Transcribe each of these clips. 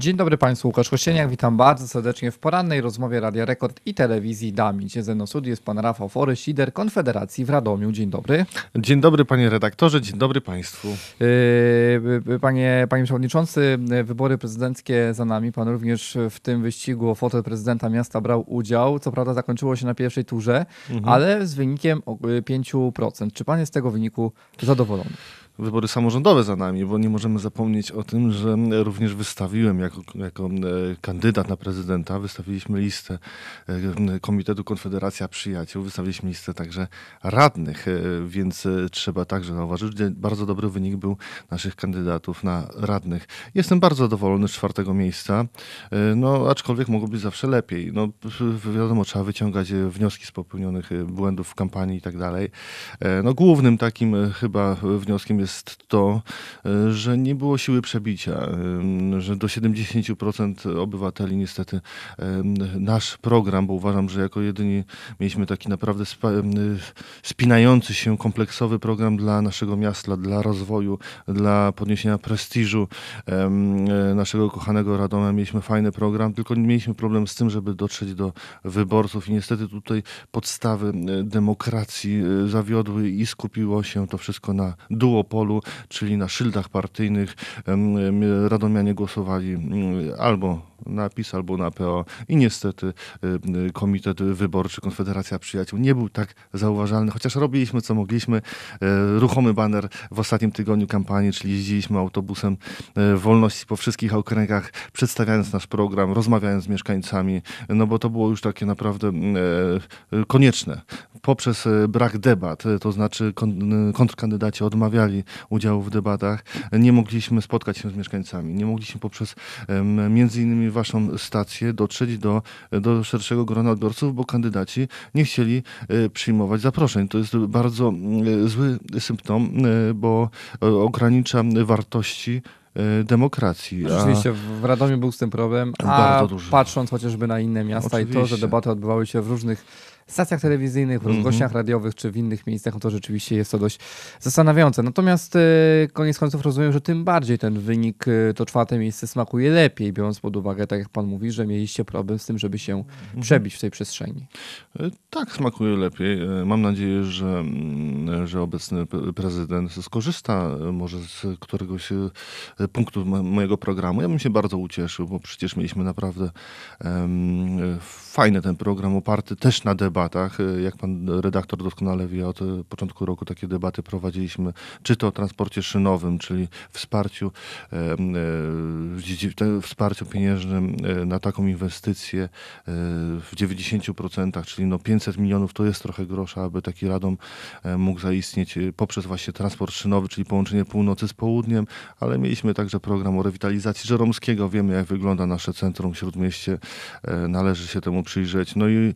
Dzień dobry Państwu, Łukasz Kościeniak, witam bardzo serdecznie w porannej rozmowie Radia Rekord i Telewizji Dami. Ze mną studiu jest Pan Rafał Foryś, lider Konfederacji w Radomiu. Dzień dobry. Dzień dobry Panie redaktorze, dzień dobry Państwu. Yy, panie, panie Przewodniczący, wybory prezydenckie za nami. Pan również w tym wyścigu o fotel prezydenta miasta brał udział. Co prawda zakończyło się na pierwszej turze, mhm. ale z wynikiem 5%. Czy Pan jest z tego wyniku zadowolony? wybory samorządowe za nami, bo nie możemy zapomnieć o tym, że również wystawiłem jako, jako e, kandydat na prezydenta, wystawiliśmy listę e, Komitetu Konfederacja Przyjaciół, wystawiliśmy listę także radnych, e, więc trzeba także zauważyć, że bardzo dobry wynik był naszych kandydatów na radnych. Jestem bardzo zadowolony z czwartego miejsca, no aczkolwiek mogło być zawsze lepiej. No wiadomo, trzeba wyciągać wnioski z popełnionych błędów w kampanii i tak dalej. No głównym takim chyba wnioskiem jest jest to, e, że nie było siły przebicia, e, że do 70% obywateli niestety e, nasz program, bo uważam, że jako jedyni mieliśmy taki naprawdę spinający się kompleksowy program dla naszego miasta, dla rozwoju, dla podniesienia prestiżu naszego kochanego Radomia. Mieliśmy fajny program, tylko mieliśmy problem z tym, żeby dotrzeć do wyborców i niestety tutaj podstawy demokracji zawiodły i skupiło się to wszystko na duopolu polu, czyli na szyldach partyjnych radomianie głosowali mm, albo na PiS albo na PO i niestety y, Komitet Wyborczy Konfederacja Przyjaciół nie był tak zauważalny, chociaż robiliśmy co mogliśmy. Y, ruchomy baner w ostatnim tygodniu kampanii, czyli jeździliśmy autobusem y, wolności po wszystkich okręgach, przedstawiając nasz program, rozmawiając z mieszkańcami, no bo to było już takie naprawdę mm, e, konieczne. Poprzez brak debat, to znaczy kontrkandydaci odmawiali udziału w debatach, nie mogliśmy spotkać się z mieszkańcami, nie mogliśmy poprzez między innymi waszą stację dotrzeć do, do szerszego grona odbiorców, bo kandydaci nie chcieli e, przyjmować zaproszeń. To jest bardzo e, zły symptom, e, bo ogranicza wartości demokracji. Rzeczywiście, w Radomiu był z tym problem, a patrząc chociażby na inne miasta Oczywiście. i to, że debaty odbywały się w różnych stacjach telewizyjnych, w mhm. rozgłośniach radiowych czy w innych miejscach, no to rzeczywiście jest to dość zastanawiające. Natomiast y, koniec końców rozumiem, że tym bardziej ten wynik, y, to czwarte miejsce smakuje lepiej, biorąc pod uwagę, tak jak pan mówi, że mieliście problem z tym, żeby się mhm. przebić w tej przestrzeni. Y, tak, smakuje lepiej. Mam nadzieję, że, mm, że obecny prezydent skorzysta może z któregoś punktu mojego programu. Ja bym się bardzo ucieszył, bo przecież mieliśmy naprawdę um, fajny ten program oparty też na debacie debatach. Y, jak pan redaktor doskonale wie, od y, początku roku takie debaty prowadziliśmy, czy to o transporcie szynowym, czyli wsparciu, e, wsparciu pieniężnym e, na taką inwestycję e, w 90%, czyli no 500 milionów to jest trochę grosza, aby taki Radom mógł zaistnieć y, poprzez właśnie transport szynowy, czyli połączenie północy z południem, ale mieliśmy także program o rewitalizacji Żeromskiego. Wiemy, jak wygląda nasze centrum, śródmieście. Należy się temu przyjrzeć. No i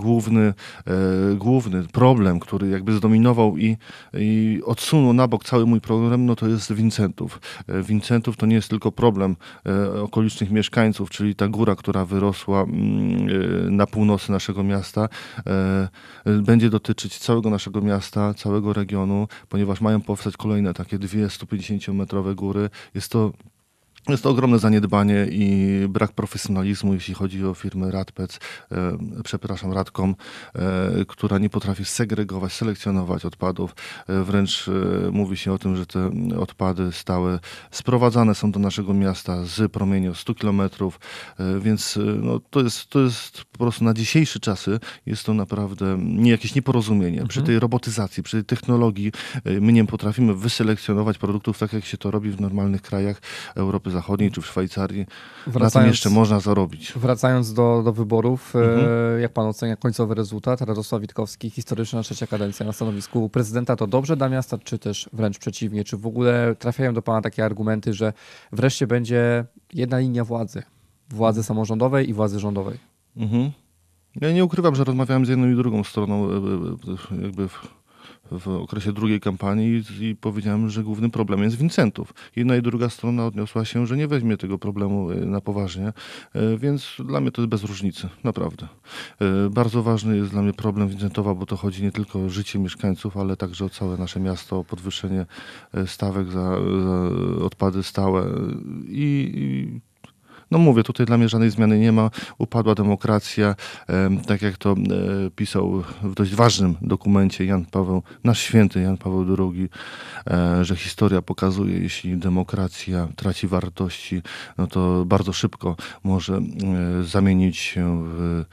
główny, e, główny problem, który jakby zdominował i, i odsunął na bok cały mój problem, no to jest Wincentów. Wincentów e, to nie jest tylko problem e, okolicznych mieszkańców, czyli ta góra, która wyrosła mm, na północy naszego miasta, będzie dotyczyć całego naszego miasta, całego regionu, ponieważ mają powstać kolejne takie dwie 150-metrowe góry. Jest to jest to ogromne zaniedbanie i brak profesjonalizmu, jeśli chodzi o firmę Radpec, e, przepraszam, Radkom, e, która nie potrafi segregować, selekcjonować odpadów. E, wręcz mówi się o tym, że te odpady stałe sprowadzane są do naszego miasta z promieniu 100 kilometrów, więc no, to, jest, to jest po prostu na dzisiejsze czasy jest to naprawdę nie jakieś nieporozumienie. Mhm. Przy tej robotyzacji, przy tej technologii my nie potrafimy wyselekcjonować produktów tak, jak się to robi w normalnych krajach Europy Zachodniej czy w Szwajcarii. Wracając, na tym jeszcze można zarobić. Wracając do, do wyborów, e, mhm. jak pan ocenia końcowy rezultat? Radosław Witkowski, historyczna trzecia kadencja na stanowisku prezydenta. To dobrze dla miasta, czy też wręcz przeciwnie? Czy w ogóle trafiają do pana takie argumenty, że wreszcie będzie jedna linia władzy? Władzy samorządowej i władzy rządowej. Mhm. Ja nie ukrywam, że rozmawiałem z jedną i drugą stroną e, e, jakby w w okresie drugiej kampanii i powiedziałem, że głównym problemem jest Wincentów. Jedna i druga strona odniosła się, że nie weźmie tego problemu e, na poważnie, e, więc dla mnie to jest bez różnicy, naprawdę. E, bardzo ważny jest dla mnie problem Wincentowa, bo to chodzi nie tylko o życie mieszkańców, ale także o całe nasze miasto, o podwyższenie stawek za, za odpady stałe i, i no mówię, tutaj dla mnie żadnej zmiany nie ma. Upadła demokracja, tak jak to e, pisał w dość ważnym dokumencie Jan Paweł, nasz święty Jan Paweł II, e, że historia pokazuje, jeśli demokracja traci wartości, no to bardzo szybko może e, zamienić się w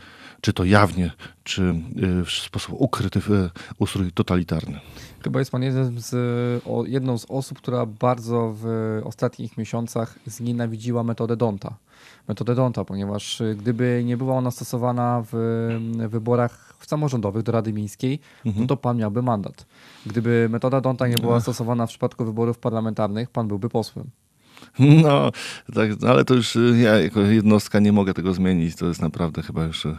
czy to jawnie, czy y, w sposób ukryty w y, ustrój totalitarny. Chyba jest pan z, o, jedną z osób, która bardzo w ostatnich miesiącach znienawidziła metodę Donta. Metodę Donta, ponieważ y, gdyby nie była ona stosowana w mm, wyborach samorządowych do Rady Miejskiej, mhm. no to pan miałby mandat. Gdyby metoda Donta nie była stosowana w przypadku wyborów parlamentarnych, pan byłby posłem. No, tak, no, ale to już y, ja jako jednostka nie mogę tego zmienić. To jest naprawdę chyba już y,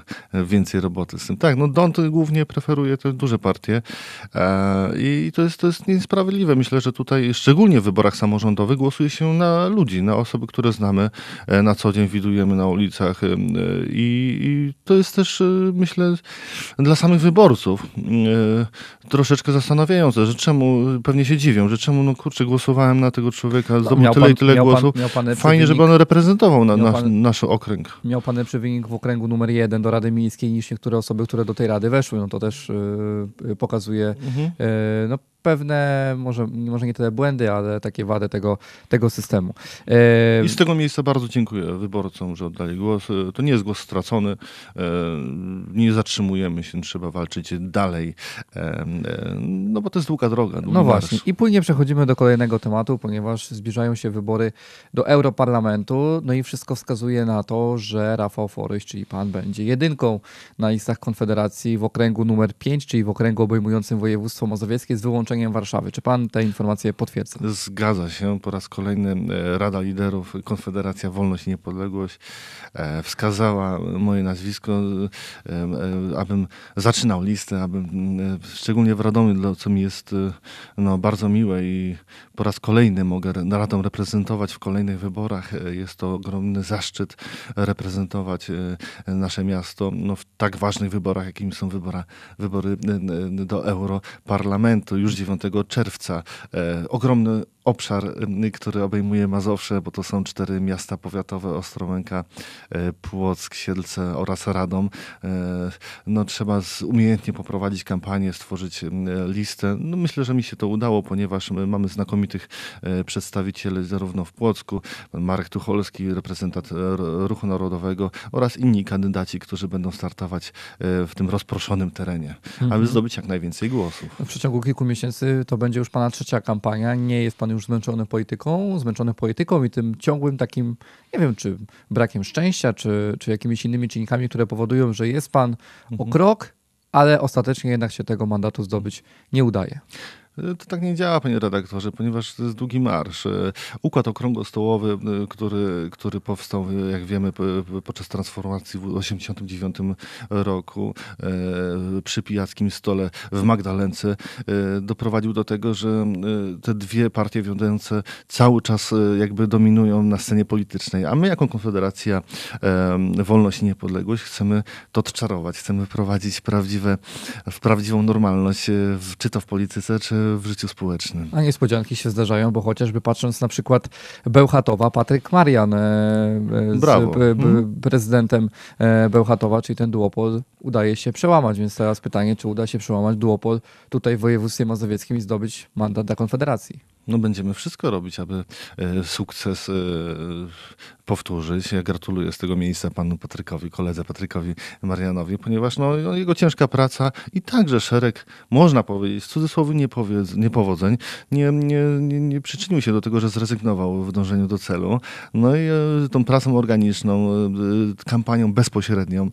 więcej roboty z tym. Tak, no Don głównie preferuje te duże partie e, i to jest, to jest niesprawiedliwe. Myślę, że tutaj szczególnie w wyborach samorządowych głosuje się na ludzi, na osoby, które znamy e, na co dzień, widujemy na ulicach e, i, i to jest też, y, myślę, dla samych wyborców troszeczkę zastanawiające, że czemu, pewnie się dziwią, że czemu, no kurczę, głosowałem na tego człowieka, no, zdobył tyle i tyle tyle miał głosów. Pan, miał pan Fajnie, wynik, żeby on reprezentował na, nasz, pan, nasz okręg. Miał pan lepszy wynik w okręgu numer jeden do Rady Miejskiej niż niektóre osoby, które do tej rady weszły. No to też y, y, pokazuje mhm. Y, no, pewne, może, może nie tyle błędy, ale takie wady tego, tego systemu. I z tego miejsca bardzo dziękuję wyborcom, że oddali głos. E, to nie jest głos stracony. E, nie zatrzymujemy się, trzeba walczyć dalej, e, no bo to jest długa droga. no właśnie. Marsz. I płynnie przechodzimy do kolejnego tematu, ponieważ zbliżają się wybory do Europarlamentu, no i wszystko wskazuje na to, że Rafał Foryś, czyli pan, będzie jedynką na listach Konfederacji w okręgu numer 5, czyli w okręgu obejmującym województwo mazowieckie, z wyłączeniem Warszawy. Czy pan te informacje potwierdza? Zgadza się. Po raz kolejny e, Rada Liderów Konfederacja Wolność i Niepodległość e, wskazała moje nazwisko, e, abym zaczynał listę, abym szczególnie w Radomiu, co mi jest no, bardzo miłe i po raz kolejny mogę Radą reprezentować w kolejnych wyborach. Jest to ogromny zaszczyt reprezentować nasze miasto no, w tak ważnych wyborach, jakimi są wybora, wybory do Europarlamentu. Już 29 czerwca. E, ogromny obszar, y, który obejmuje Mazowsze, bo to są cztery miasta powiatowe, Ostromęka, y, Płock, Siedlce oraz Radom. Y, no, trzeba umiejętnie poprowadzić kampanię, stworzyć listę. No, myślę, że mi się to udało, ponieważ mamy znakomitych przedstawicieli zarówno w Płocku, Marek Tucholski, reprezentant Ruchu Narodowego oraz inni kandydaci, którzy będą startować w tym rozproszonym terenie, mhm. aby zdobyć jak najwięcej głosów. W przeciągu kilku miesięcy to będzie już Pana trzecia kampania. Nie jest Pan już już zmęczony polityką, zmęczony polityką i tym ciągłym takim, nie wiem, czy brakiem szczęścia, czy, czy jakimiś innymi czynnikami, które powodują, że jest pan mhm. o krok, ale ostatecznie jednak się tego mandatu zdobyć nie udaje. To tak nie działa, panie redaktorze, ponieważ to jest długi marsz. E, układ okrągłostołowy, e, który, który powstał, e, jak wiemy, podczas transformacji w 1989 roku przy pijackim stole w Magdalence, doprowadził do tego, że te dwie partie wiodące cały czas jakby dominują na scenie politycznej, a my jako Konfederacja Wolność i Niepodległość chcemy to odczarować, chcemy wprowadzić prawdziwe, prawdziwą normalność, czy to w polityce, czy w życiu społecznym. A niespodzianki się zdarzają, bo chociażby patrząc na przykład Bełchatowa, Patryk Marian e, e, z Brawo. Mhm. prezydentem e, Bełchatowa, czyli ten duopol udaje się przełamać, więc teraz pytanie, czy uda się przełamać duopol tutaj w województwie mazowieckim i zdobyć mandat dla Konfederacji. No będziemy wszystko robić, aby e, sukces e, powtórzyć. Ja gratuluję z tego miejsca panu Patrykowi, koledze Patrykowi Marianowi, ponieważ no, no, jego ciężka praca i także szereg, można powiedzieć, w cudzysłowie niepowiedz, niepowodzeń, nie, nie, nie, nie przyczynił się do tego, że zrezygnował w dążeniu do celu. No i e, tą pracą organiczną, kampanią bezpośrednią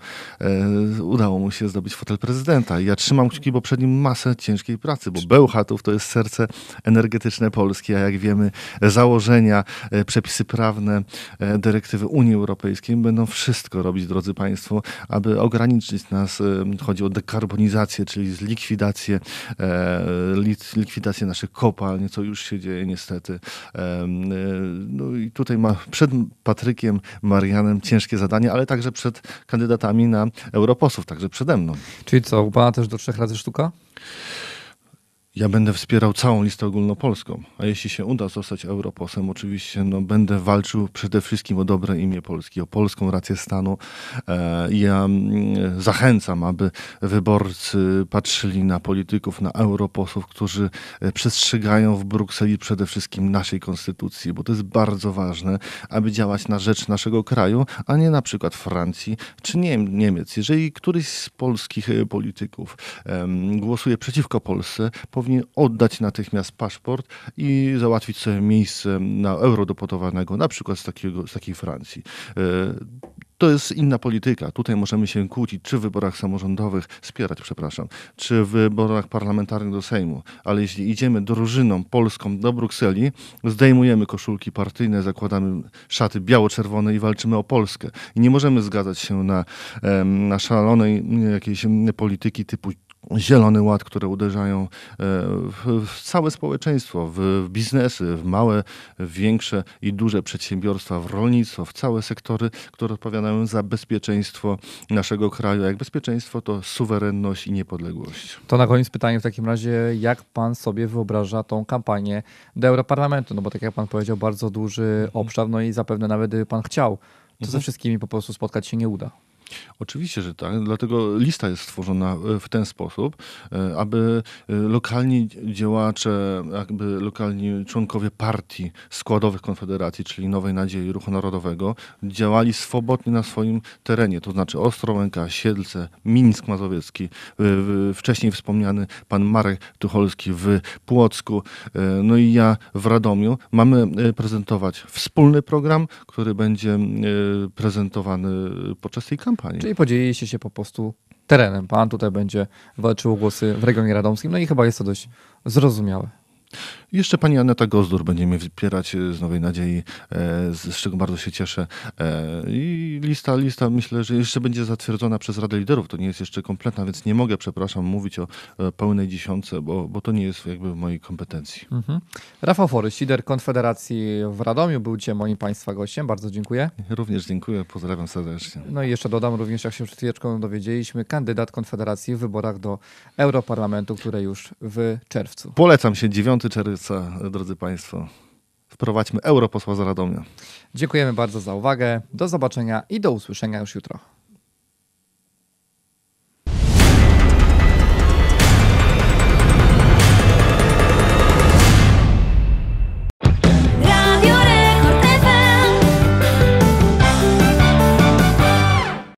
udało mu się zdobyć fotel prezydenta. I ja trzymam kciuki, bo przed nim masę ciężkiej pracy, bo Bełchatów to jest serce energetyczne Polski. Polski, a jak wiemy, założenia, e, przepisy prawne, e, dyrektywy Unii Europejskiej będą wszystko robić, drodzy Państwo, aby ograniczyć nas. E, chodzi o dekarbonizację, czyli zlikwidację, likwidację naszych kopalń, co już się dzieje niestety. No i tutaj ma przed Patrykiem Marianem ciężkie zadanie, ale także przed kandydatami na europosłów, także przede mną. Czyli co, Pana też do trzech razy sztuka? ja będę wspierał całą listę ogólnopolską, a jeśli się uda zostać europosem, oczywiście no, będę walczył przede wszystkim o dobre imię Polski, o polską rację stanu. E, ja mm, zachęcam, aby wyborcy patrzyli na polityków, na europosłów, którzy e, przestrzegają w Brukseli przede wszystkim naszej konstytucji, bo to jest bardzo ważne, aby działać na rzecz naszego kraju, a nie na przykład Francji czy Niemiec. Jeżeli któryś z polskich e, polityków głosuje przeciwko Polsce, oddać natychmiast paszport i załatwić sobie miejsce na eurodeputowanego, na przykład z, takiego, z takiej Francji. E, to jest inna polityka. Tutaj możemy się kłócić, czy w wyborach samorządowych, wspierać, przepraszam, czy w wyborach parlamentarnych do Sejmu, ale jeśli idziemy drużyną polską do Brukseli, zdejmujemy koszulki partyjne, zakładamy szaty biało-czerwone i walczymy o Polskę. I nie możemy zgadzać się na, na szalonej jakiejś polityki typu Zielony Ład, które uderzają e, w, całe społeczeństwo, w, biznesy, w małe, w większe i duże przedsiębiorstwa, w rolnictwo, w całe sektory, które odpowiadają za bezpieczeństwo naszego kraju. Jak bezpieczeństwo to suwerenność i niepodległość. To na koniec pytanie w takim razie, jak pan sobie wyobraża tą kampanię do Europarlamentu? No bo tak jak pan powiedział, bardzo duży mhm. obszar, no i zapewne nawet gdyby pan chciał, to ze mhm. wszystkimi po prostu spotkać się nie uda. Oczywiście, że tak. Dlatego lista jest stworzona e, w ten sposób, e, aby e, lokalni działacze, jakby lokalni członkowie partii składowych Konfederacji, czyli Nowej Nadziei Ruchu Narodowego, działali swobodnie na swoim terenie, to znaczy Ostrołęka, Siedlce, Mińsk Mazowiecki, wcześniej wspomniany pan Marek Tucholski w Płocku, no i ja w Radomiu. Mamy prezentować wspólny program, który będzie prezentowany podczas tej kampanii kampanii. Czyli podzieliście się po prostu terenem. Pan tutaj będzie walczył głosy w regionie radomskim, no i chyba jest to dość zrozumiałe. Jeszcze pani Aneta Gozdur będzie mnie wypierać e, z Nowej Nadziei, e, z czego bardzo się cieszę. E, I lista, lista myślę, że jeszcze będzie zatwierdzona przez Radę Liderów. To nie jest jeszcze kompletna, więc nie mogę, przepraszam, mówić o pełnej dziesiątce, bo, bo to nie jest jakby w mojej kompetencji. Mhm. Rafał Forys, lider Konfederacji w Radomiu, był dzisiaj moim państwa gościem. Bardzo dziękuję. Również dziękuję, pozdrawiam serdecznie. No i jeszcze dodam również, jak się przed chwileczką dowiedzieliśmy, kandydat Konfederacji w wyborach do Europarlamentu, które już w czerwcu. Polecam się, 9 czerwca drodzy Państwo, wprowadźmy europosła z Radomia. Dziękujemy bardzo za uwagę. Do zobaczenia i do usłyszenia już jutro.